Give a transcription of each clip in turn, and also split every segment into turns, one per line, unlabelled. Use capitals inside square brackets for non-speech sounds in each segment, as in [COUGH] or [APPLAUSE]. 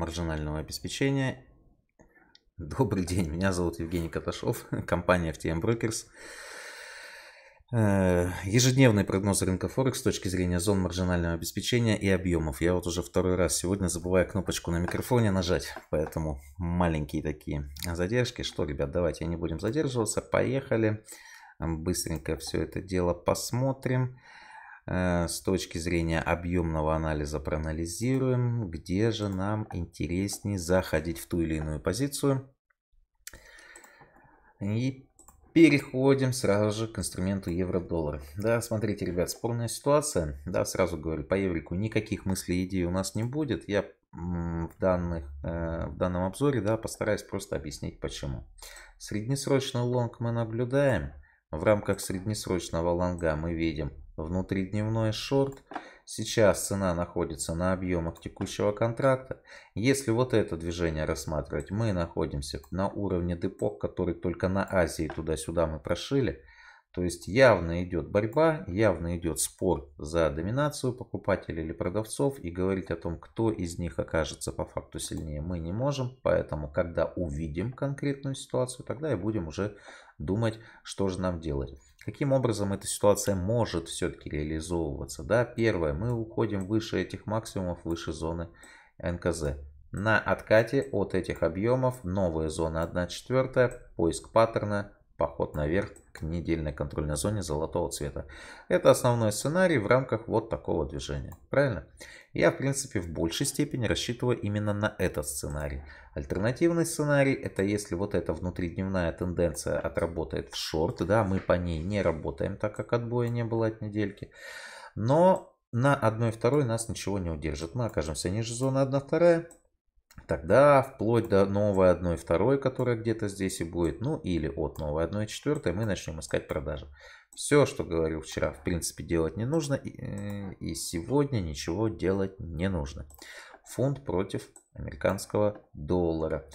маржинального обеспечения. Добрый день, меня зовут Евгений Каташов, [LAUGHS] компания FTM Brokers. Э, ежедневный прогноз рынка Форекс с точки зрения зон маржинального обеспечения и объемов. Я вот уже второй раз сегодня забываю кнопочку на микрофоне нажать, поэтому маленькие такие задержки. Что, ребят, давайте не будем задерживаться, поехали. Быстренько все это дело посмотрим. Посмотрим. Э, с точки зрения объемного анализа проанализируем, где же нам интереснее заходить в ту или иную позицию. И переходим сразу же к инструменту евро-доллар. Да, смотрите, ребят, спорная ситуация. Да, сразу говорю, по еврику никаких мыслей и идей у нас не будет. Я в, данных, э, в данном обзоре да, постараюсь просто объяснить почему. Среднесрочный лонг мы наблюдаем. В рамках среднесрочного лонга мы видим внутридневной шорт. Сейчас цена находится на объемах текущего контракта. Если вот это движение рассматривать, мы находимся на уровне депок, который только на Азии туда-сюда мы прошили. То есть явно идет борьба, явно идет спор за доминацию покупателей или продавцов. И говорить о том, кто из них окажется по факту сильнее, мы не можем. Поэтому, когда увидим конкретную ситуацию, тогда и будем уже думать, что же нам делать. Каким образом эта ситуация может все-таки реализовываться? Да, первое, мы уходим выше этих максимумов, выше зоны НКЗ. На откате от этих объемов новая зона 1 четвертая, поиск паттерна, поход наверх к недельной контрольной зоне золотого цвета. Это основной сценарий в рамках вот такого движения. Правильно? Я, в принципе, в большей степени рассчитываю именно на этот сценарий. Альтернативный сценарий это если вот эта внутридневная тенденция отработает в шорт. Да, мы по ней не работаем, так как отбоя не было от недельки. Но на 1-2 нас ничего не удержит. Мы окажемся ниже зоны 1-2 тогда вплоть до новой 1.2, которая где-то здесь и будет, ну или от новой 1.4 мы начнем искать продажи. Все, что говорил вчера, в принципе, делать не нужно, и, э, и сегодня ничего делать не нужно. Фунт против американского доллара.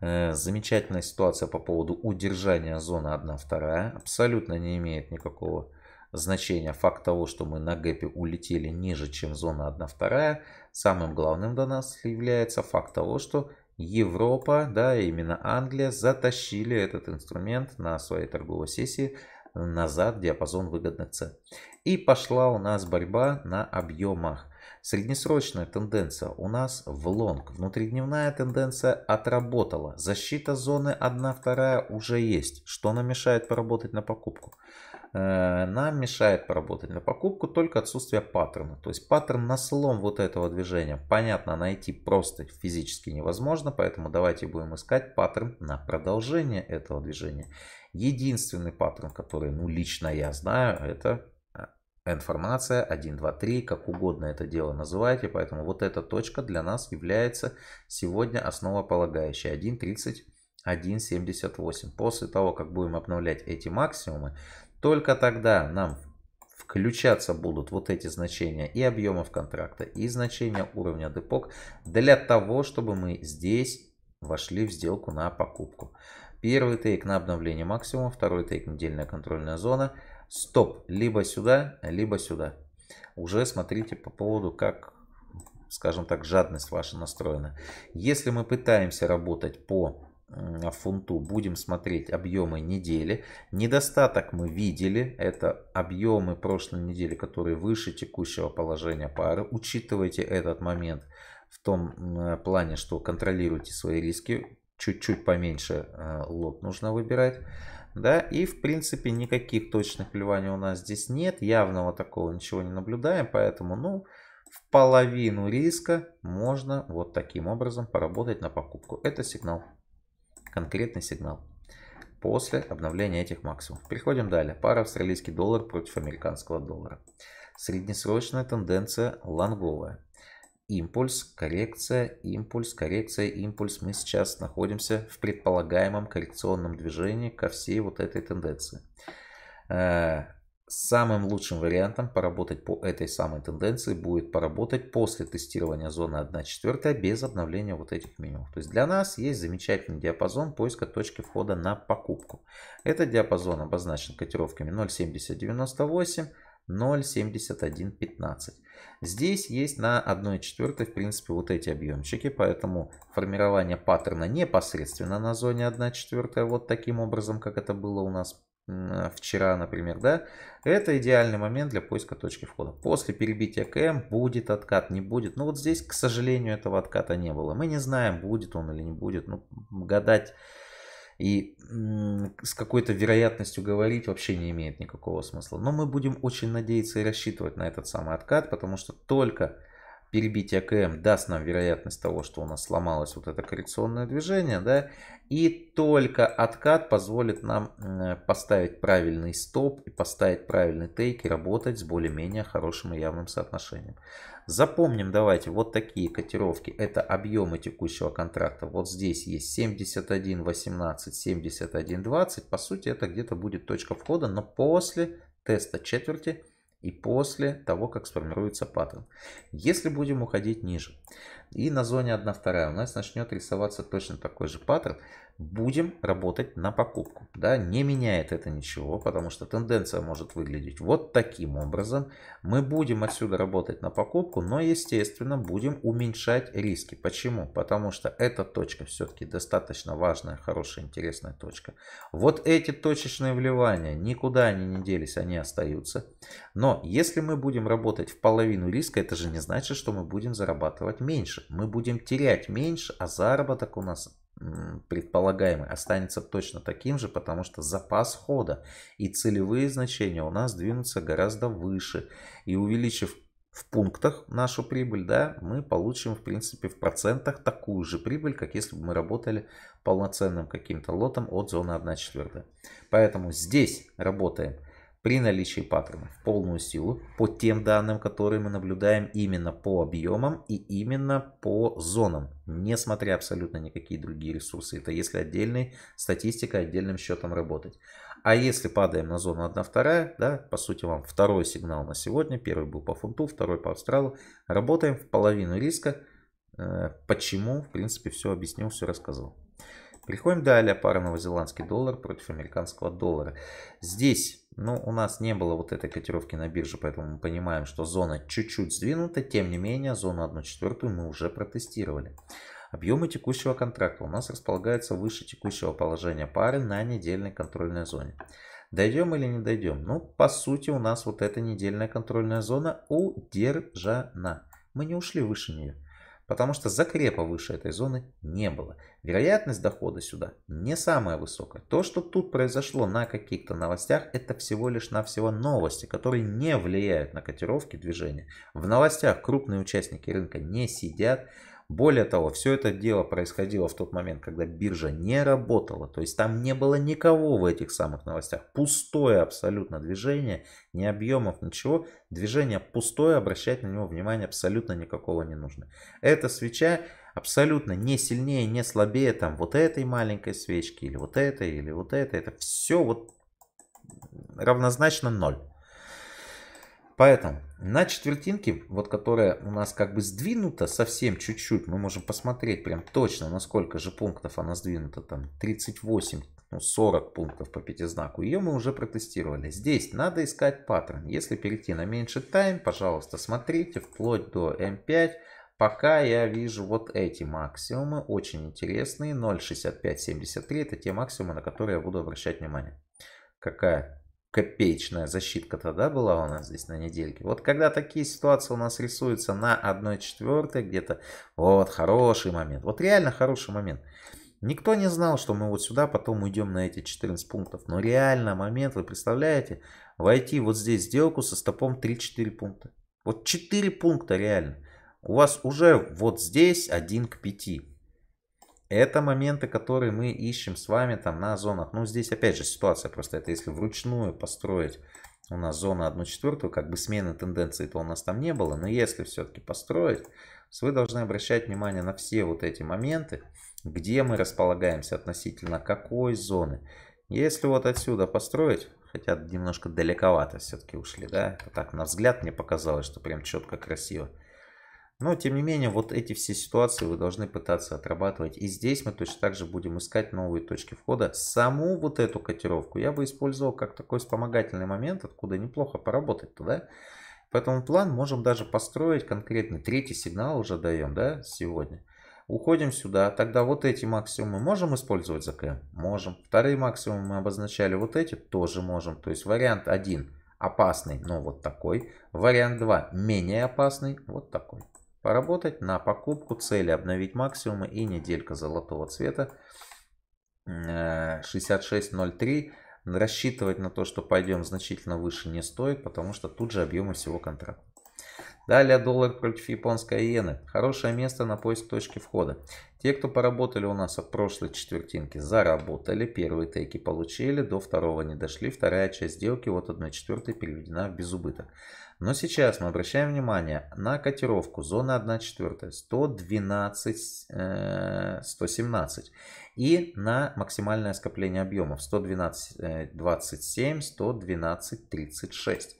Э, замечательная ситуация по поводу удержания зоны 1.2. Абсолютно не имеет никакого значение факт того, что мы на гэпе улетели ниже, чем зона 1-2, самым главным для нас является факт того, что Европа, да, именно Англия затащили этот инструмент на своей торговой сессии назад в диапазон выгодных цен. И пошла у нас борьба на объемах. Среднесрочная тенденция у нас в лонг. Внутридневная тенденция отработала. Защита зоны 1-2 уже есть. Что нам мешает поработать на покупку? Э, нам мешает поработать на покупку только отсутствие паттерна. То есть паттерн на слом вот этого движения, понятно, найти просто физически невозможно, поэтому давайте будем искать паттерн на продолжение этого движения. Единственный паттерн, который, ну, лично я знаю, это а, информация 1, 2, 3, как угодно это дело называйте, поэтому вот эта точка для нас является сегодня основополагающей 1, 30 1.78. После того, как будем обновлять эти максимумы, только тогда нам включаться будут вот эти значения и объемов контракта, и значения уровня депок для того, чтобы мы здесь вошли в сделку на покупку. Первый тейк на обновление максимума, второй тейк недельная контрольная зона. Стоп, либо сюда, либо сюда. Уже смотрите по поводу, как, скажем так, жадность ваша настроена. Если мы пытаемся работать по фунту будем смотреть объемы недели. Недостаток мы видели, это объемы прошлой недели, которые выше текущего положения пары. Учитывайте этот момент в том плане, что контролируйте свои риски, чуть-чуть поменьше э, лот нужно выбирать. Да, и в принципе никаких точных плеваний у нас здесь нет, явного такого ничего не наблюдаем, поэтому, ну, в половину риска можно вот таким образом поработать на покупку. Это сигнал конкретный сигнал после обновления этих максимумов. Переходим далее. Пара австралийский доллар против американского доллара. Среднесрочная тенденция лонговая. Импульс, коррекция, импульс, коррекция, импульс. Мы сейчас находимся в предполагаемом коррекционном движении ко всей вот этой тенденции. Э, Самым лучшим вариантом поработать по этой самой тенденции будет поработать после тестирования зоны 1 1.4 без обновления вот этих минимумов. То есть для нас есть замечательный диапазон поиска точки входа на покупку. Этот диапазон обозначен котировками 0.7098, 0.7115. Здесь есть на 1.4 в принципе вот эти объемчики, поэтому формирование паттерна непосредственно на зоне 1.4 вот таким образом, как это было у нас а, вчера, например, да, это идеальный момент для поиска точки входа. После перебития КМ будет откат, не будет. Ну вот здесь, к сожалению, этого отката не было. Мы не знаем, будет он или не будет. Ну, гадать и с какой-то вероятностью говорить вообще не имеет никакого смысла. Но мы будем очень надеяться и рассчитывать на этот самый откат, потому что только перебить АКМ даст нам вероятность того, что у нас сломалось вот это коррекционное движение, да, и только откат позволит нам э, поставить правильный стоп и поставить правильный тейк и работать с более-менее хорошим и явным соотношением. Запомним давайте вот такие котировки. Это объемы текущего контракта. Вот здесь есть 71.18, 71.20. По сути это где-то будет точка входа, но после теста четверти и после того, как сформируется паттерн. Если будем уходить ниже, и на зоне 1-2 у нас начнет рисоваться точно такой же паттерн. Будем работать на покупку. Да? Не меняет это ничего, потому что тенденция может выглядеть вот таким образом. Мы будем отсюда работать на покупку, но естественно будем уменьшать риски. Почему? Потому что эта точка все-таки достаточно важная, хорошая, интересная точка. Вот эти точечные вливания, никуда они не делись, они остаются. Но если мы будем работать в половину риска, это же не значит, что мы будем зарабатывать меньше больше, мы будем терять меньше, а заработок у нас предполагаемый останется точно таким же, потому что запас хода и целевые значения у нас двинутся гораздо выше. И увеличив в пунктах нашу прибыль, да, мы получим, в принципе, в процентах такую же прибыль, как если бы мы работали полноценным каким-то лотом от зоны 1 четвертая. Поэтому здесь работаем при наличии паттернов в полную силу по тем данным, которые мы наблюдаем именно по объемам и именно по зонам, несмотря абсолютно никакие другие ресурсы. Это если отдельной статистикой, отдельным счетом работать. А если падаем на зону 1-2, да, по сути вам второй сигнал на сегодня, первый был по фунту, второй по австралу, работаем в половину риска. Э, почему, в принципе, все объяснил, все рассказал. Переходим далее. Пара новозеландский доллар против американского доллара. Здесь ну, у нас не было вот этой котировки на бирже, поэтому мы понимаем, что зона чуть-чуть сдвинута. Тем не менее, зону 1.4 мы уже протестировали. Объемы текущего контракта у нас располагаются выше текущего положения пары на недельной контрольной зоне. Дойдем или не дойдем? Ну, по сути, у нас вот эта недельная контрольная зона удержана. Мы не ушли выше нее потому что закрепа выше этой зоны не было. Вероятность дохода сюда не самая высокая. То, что тут произошло на каких-то новостях, это всего лишь навсего новости, которые не влияют на котировки движения. В новостях крупные участники рынка не сидят, более того, все это дело происходило в тот момент, когда биржа не работала. То есть там не было никого в этих самых новостях. Пустое абсолютно движение, ни объемов, ничего. Движение пустое, обращать на него внимание абсолютно никакого не нужно. Эта свеча абсолютно не сильнее, не слабее там вот этой маленькой свечки, или вот этой, или вот этой. Это все вот равнозначно ноль Поэтому на четвертинке, вот которая у нас как бы сдвинута совсем чуть-чуть, мы можем посмотреть прям точно, насколько же пунктов она сдвинута, там 38, ну 40 пунктов по пятизнаку. Ее мы уже протестировали. Здесь надо искать паттерн. Если перейти на меньше тайм, пожалуйста, смотрите вплоть до М5. Эм Пока я вижу вот эти максимумы, очень интересные, 0.6573, это те максимумы, на которые я буду обращать внимание. Какая копеечная защитка тогда была у нас здесь на недельке. Вот когда такие ситуации у нас рисуются на 1-4 где-то, вот хороший момент. Вот реально хороший момент. Никто не знал, что мы вот сюда потом уйдем на эти 14 пунктов. Но реально момент, вы представляете, войти вот здесь сделку со стопом 3-4 пункта. Вот 4 пункта реально. У вас уже вот здесь 1 к 5. Это моменты, которые мы ищем с вами там на зонах. Ну, здесь опять же ситуация просто. Это если вручную построить у нас зона 1 четвертую, как бы смены тенденции, то у нас там не было. Но если все-таки построить, вы должны обращать внимание на все вот эти моменты, где мы располагаемся относительно какой зоны. Если вот отсюда построить, хотя немножко далековато все-таки ушли, да? так, на взгляд мне показалось, что прям четко красиво. Но, тем не менее, вот эти все ситуации вы должны пытаться отрабатывать. И здесь мы точно так же будем искать новые точки входа. Саму вот эту котировку я бы использовал как такой вспомогательный момент, откуда неплохо поработать туда. Поэтому план можем даже построить конкретный. Третий сигнал уже даем, да, сегодня. Уходим сюда, тогда вот эти максимумы можем использовать за КМ? Можем. Вторые максимумы мы обозначали вот эти, тоже можем. То есть вариант 1 опасный, но вот такой. Вариант 2 менее опасный, вот такой. Поработать на покупку цели, обновить максимумы и неделька золотого цвета 66.03. Э, Рассчитывать на то, что пойдем значительно выше не стоит, потому что тут же объемы всего контракта. Далее доллар против японской иены. Хорошее место на поиск точки входа. Те, кто поработали у нас в прошлой четвертинке, заработали. Первые тейки получили, до второго не дошли. Вторая часть сделки от 1 четвертой переведена в безубыток. Но сейчас мы обращаем внимание на котировку зоны 1 четвертая 112, 117 э, и на максимальное скопление объемов 112, 27, 112, 36.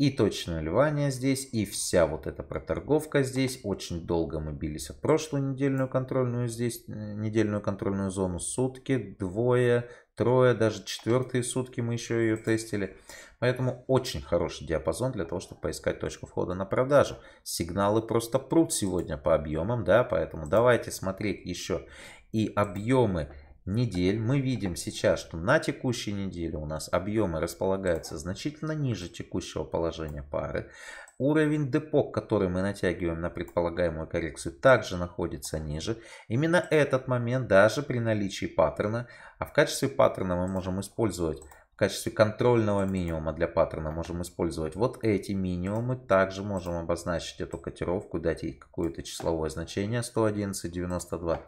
И точное ливание здесь, и вся вот эта проторговка здесь. Очень долго мы бились от прошлую недельную контрольную здесь, э, недельную контрольную зону. Сутки, двое, трое, даже четвертые сутки мы еще ее тестили. Поэтому очень хороший диапазон для того, чтобы поискать точку входа на продажу. Сигналы просто прут сегодня по объемам, да, поэтому давайте смотреть еще и объемы недель мы видим сейчас, что на текущей неделе у нас объемы располагаются значительно ниже текущего положения пары. Уровень депо, который мы натягиваем на предполагаемую коррекцию, также находится ниже. Именно этот момент даже при наличии паттерна, а в качестве паттерна мы можем использовать качестве контрольного минимума для паттерна можем использовать вот эти минимумы. Также можем обозначить эту котировку, дать ей какое-то числовое значение 111,92.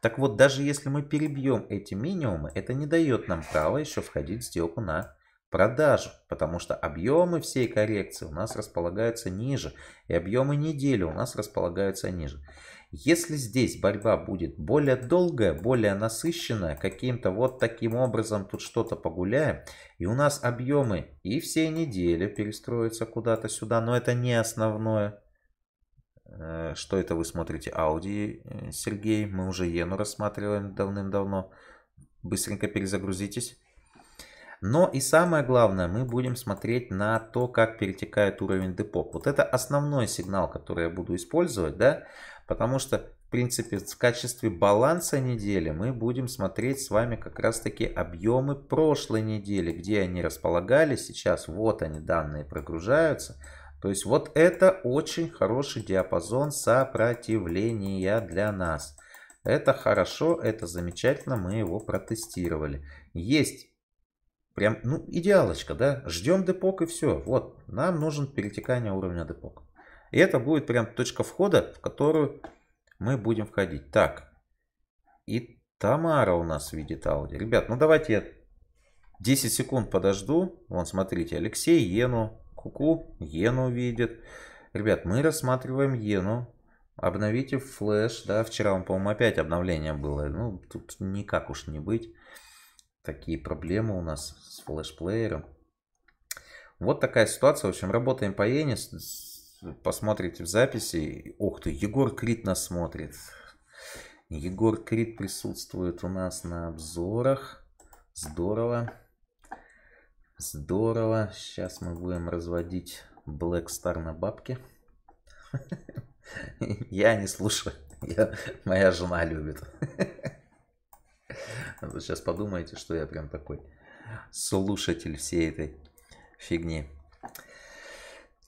Так вот, даже если мы перебьем эти минимумы, это не дает нам права еще входить в сделку на продажу, потому что объемы всей коррекции у нас располагаются ниже, и объемы недели у нас располагаются ниже. Если здесь борьба будет более долгая, более насыщенная, каким-то вот таким образом тут что-то погуляем, и у нас объемы и все недели перестроятся куда-то сюда, но это не основное. Э, что это вы смотрите? Ауди, э, Сергей, мы уже Ену рассматриваем давным-давно. Быстренько перезагрузитесь. Но и самое главное, мы будем смотреть на то, как перетекает уровень депок. Вот это основной сигнал, который я буду использовать, да, потому что в принципе, в качестве баланса недели мы будем смотреть с вами как раз-таки объемы прошлой недели, где они располагались. Сейчас вот они, данные прогружаются. То есть вот это очень хороший диапазон сопротивления для нас. Это хорошо, это замечательно, мы его протестировали. Есть Прям, ну, идеалочка, да? Ждем депок и все. Вот, нам нужен перетекание уровня депок. И это будет прям точка входа, в которую мы будем входить. Так, и Тамара у нас видит Ауди. Ребят, ну давайте я 10 секунд подожду. Вон, смотрите, Алексей Ену, Куку -ку, Ену видит. Ребят, мы рассматриваем Ену. Обновите флеш, да, вчера, он, по-моему, опять обновление было. Ну, тут никак уж не быть. Такие проблемы у нас с флешплеером. Вот такая ситуация. В общем, работаем по Ене. Посмотрите в записи. Ох ты, Егор Крит нас смотрит. Егор Крит присутствует у нас на обзорах. Здорово. Здорово. Сейчас мы будем разводить Black Star на бабке. [LAUGHS] Я не слушаю. Моя жена любит. [LAUGHS] [LAUGHS] Вы сейчас подумаете, что я прям такой слушатель всей этой фигни.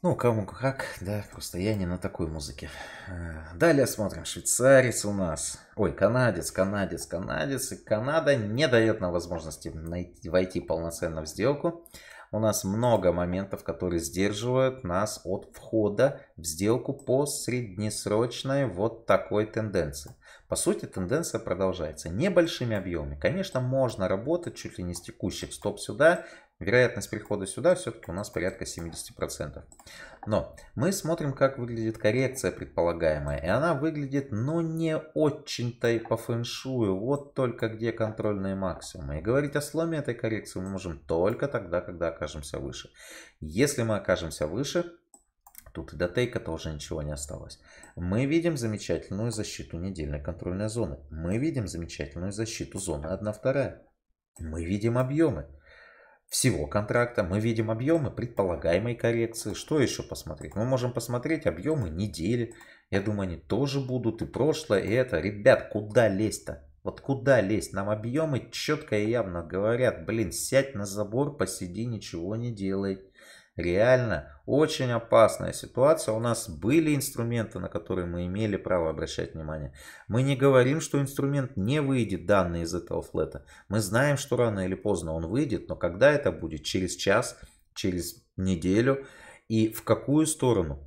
Ну, кому как, да, просто я не на такой музыке. Э, далее смотрим, швейцарец у нас. Ой, канадец, канадец, канадец. И Канада не дает нам возможности найти, войти полноценно в сделку. У нас много моментов, которые сдерживают нас от входа в сделку по среднесрочной вот такой тенденции. По сути, тенденция продолжается. Небольшими объемами. Конечно, можно работать чуть ли не с текущих стоп сюда. Вероятность прихода сюда все-таки у нас порядка 70%. Но мы смотрим, как выглядит коррекция предполагаемая. И она выглядит, ну, не очень-то и по фэншую. Вот только где контрольные максимумы. И говорить о сломе этой коррекции мы можем только тогда, когда окажемся выше. Если мы окажемся выше, тут и до тейка тоже ничего не осталось. Мы видим замечательную защиту недельной контрольной зоны. Мы видим замечательную защиту зоны 1-2. Мы видим объемы всего контракта. Мы видим объемы предполагаемой коррекции. Что еще посмотреть? Мы можем посмотреть объемы недели. Я думаю, они тоже будут. И прошлое, и это. Ребят, куда лезть-то? Вот куда лезть? Нам объемы четко и явно говорят. Блин, сядь на забор, посиди, ничего не делай реально очень опасная ситуация. У нас были инструменты, на которые мы имели право обращать внимание. Мы не говорим, что инструмент не выйдет данные из этого флета. Мы знаем, что рано или поздно он выйдет, но когда это будет? Через час, через неделю и в какую сторону?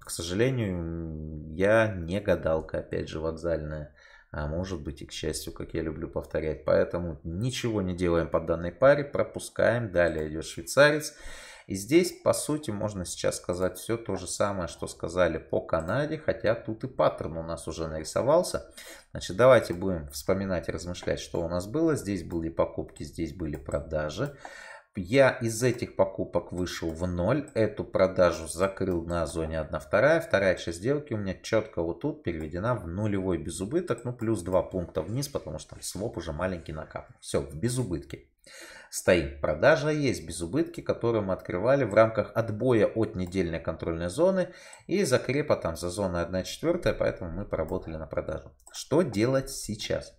К сожалению, я не гадалка, опять же, вокзальная. А может быть и к счастью, как я люблю повторять. Поэтому ничего не делаем по данной паре, пропускаем. Далее идет швейцарец. И здесь, по сути, можно сейчас сказать все то же самое, что сказали по Канаде, хотя тут и паттерн у нас уже нарисовался. Значит, давайте будем вспоминать и размышлять, что у нас было. Здесь были покупки, здесь были продажи. Я из этих покупок вышел в ноль, эту продажу закрыл на зоне 1 вторая, вторая часть сделки у меня четко вот тут переведена в нулевой безубыток, ну плюс 2 пункта вниз, потому что там своп уже маленький накапал. Все, в безубытке стоит продажа, есть безубытки, которые мы открывали в рамках отбоя от недельной контрольной зоны и закрепа там за зоной 1,4, поэтому мы поработали на продажу. Что делать сейчас?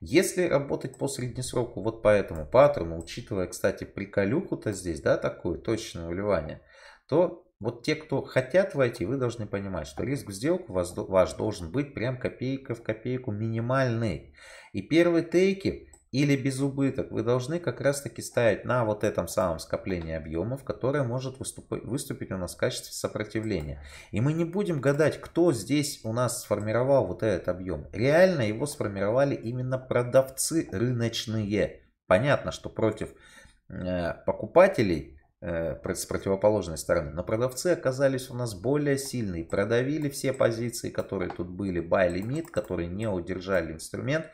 Если работать по среднесроку вот по этому паттерну, учитывая, кстати, приколюху-то здесь, да, такое точное вливание, то вот те, кто хотят войти, вы должны понимать, что риск в сделку ваш должен быть прям копейка в копейку минимальный. И первые тейки или без убыток, вы должны как раз таки ставить на вот этом самом скоплении объемов, которое может выступить, выступить у нас в качестве сопротивления. И мы не будем гадать, кто здесь у нас сформировал вот этот объем. Реально его сформировали именно продавцы рыночные. Понятно, что против э, покупателей э, с противоположной стороны, но продавцы оказались у нас более сильные, продавили все позиции, которые тут были, buy лимит, которые не удержали инструмент,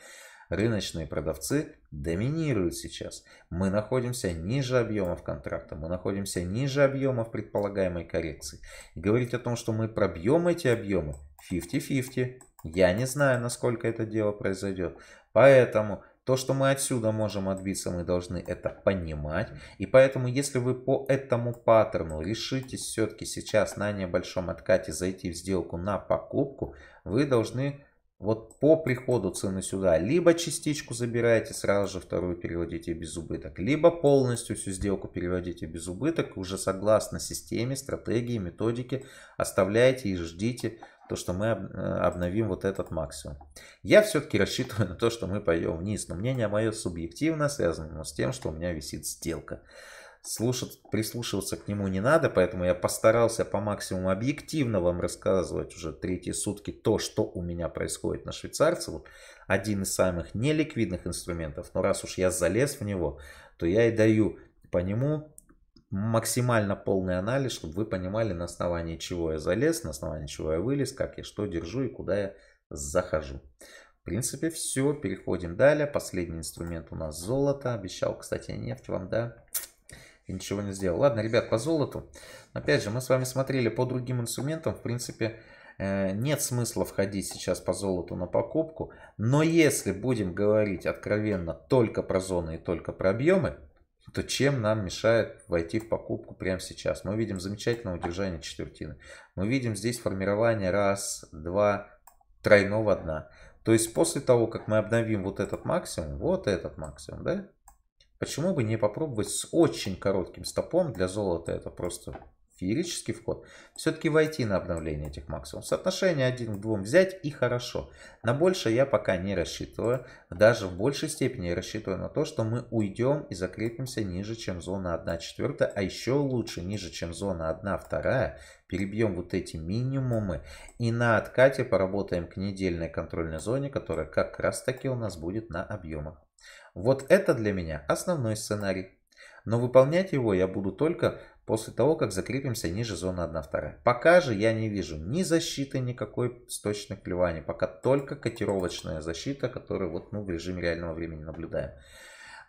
рыночные продавцы доминируют сейчас. Мы находимся ниже объемов контракта, мы находимся ниже объемов предполагаемой коррекции. И говорить о том, что мы пробьем эти объемы, 50-50. Я не знаю, насколько это дело произойдет. Поэтому то, что мы отсюда можем отбиться, мы должны это понимать. И поэтому, если вы по этому паттерну решитесь все-таки сейчас на небольшом откате зайти в сделку на покупку, вы должны вот по приходу цены сюда либо частичку забираете, сразу же вторую переводите без убыток, либо полностью всю сделку переводите без убыток, уже согласно системе, стратегии, методике оставляете и ждите то, что мы э, обновим вот этот максимум. Я все-таки рассчитываю [LAUGHS] на то, что мы пойдем вниз, но мнение мое субъективно связано с тем, что у меня висит сделка слушать, прислушиваться к нему не надо, поэтому я постарался по максимуму объективно вам рассказывать уже третьи сутки то, что у меня происходит на швейцарцеву. Один из самых неликвидных инструментов, но раз уж я залез в него, то я и даю по нему максимально полный анализ, чтобы вы понимали, на основании чего я залез, на основании чего я вылез, как я что держу и куда я захожу. В принципе, все. Переходим далее. Последний инструмент у нас золото. Обещал, кстати, нефть вам, да? и ничего не сделал. Ладно, ребят, по золоту. Опять же, мы с вами смотрели по другим инструментам. В принципе, э, нет смысла входить сейчас по золоту на покупку. Но если будем говорить откровенно только про зоны и только про объемы, то чем нам мешает войти в покупку прямо сейчас? Мы видим замечательное удержание четвертины. Мы видим здесь формирование раз, два, тройного дна. То есть после того, как мы обновим вот этот максимум, вот этот максимум, да, Почему бы не попробовать с очень коротким стопом для золота? Это просто феерический вход. Все-таки войти на обновление этих максимум. Соотношение 1 к 2 взять и хорошо. На больше я пока не рассчитываю. Даже в большей степени рассчитываю на то, что мы уйдем и закрепимся ниже, чем зона 1 четвертая. А еще лучше ниже, чем зона 1 вторая. Перебьем вот эти минимумы. И на откате поработаем к недельной контрольной зоне, которая как раз таки у нас будет на объемах. Вот это для меня основной сценарий. Но выполнять его я буду только после того, как закрепимся ниже зоны 1-2. Пока же я не вижу ни защиты, никакой с точных клеваний. Пока только котировочная защита, которую вот мы в режиме реального времени наблюдаем.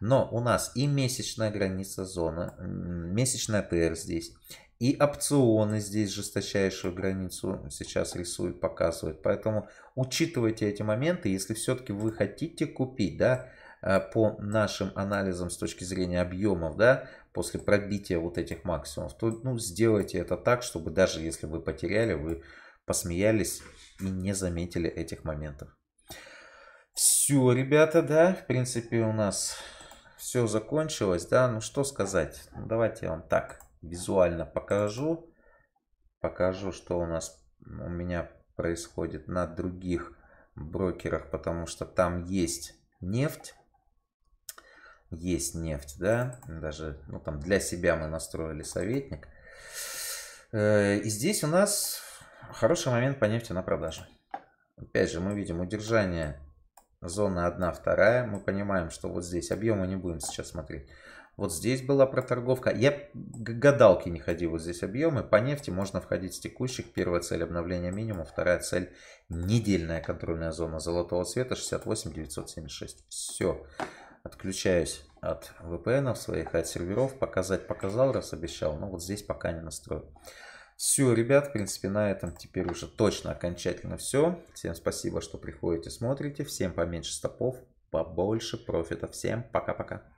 Но у нас и месячная граница зоны, месячная ТР здесь, и опционы здесь жесточайшую границу сейчас рисуют, показывают. Поэтому учитывайте эти моменты, если все-таки вы хотите купить, да, Э, по нашим анализам с точки зрения объемов, да, после пробития вот этих максимумов, то ну, сделайте это так, чтобы даже если вы потеряли, вы посмеялись и не заметили этих моментов. Все, ребята, да, в принципе у нас все закончилось, да, ну что сказать, ну, давайте я вам так визуально покажу, покажу, что у нас у меня происходит на других брокерах, потому что там есть нефть, есть нефть, да, даже, ну, там, для себя мы настроили советник. Э, и здесь у нас хороший момент по нефти на продажу. Опять же, мы видим удержание зоны 1, 2. Мы понимаем, что вот здесь объемы не будем сейчас смотреть. Вот здесь была проторговка. Я гадалки не ходил. вот здесь объемы. По нефти можно входить с текущих. Первая цель обновления минимума, вторая цель недельная контрольная зона золотого цвета 68 976. Все. Отключаюсь от VPN своих, от серверов. Показать показал, раз обещал. Но вот здесь пока не настрою. Все, ребят, в принципе, на этом теперь уже точно окончательно все. Всем спасибо, что приходите, смотрите. Всем поменьше стопов, побольше профита. Всем пока-пока.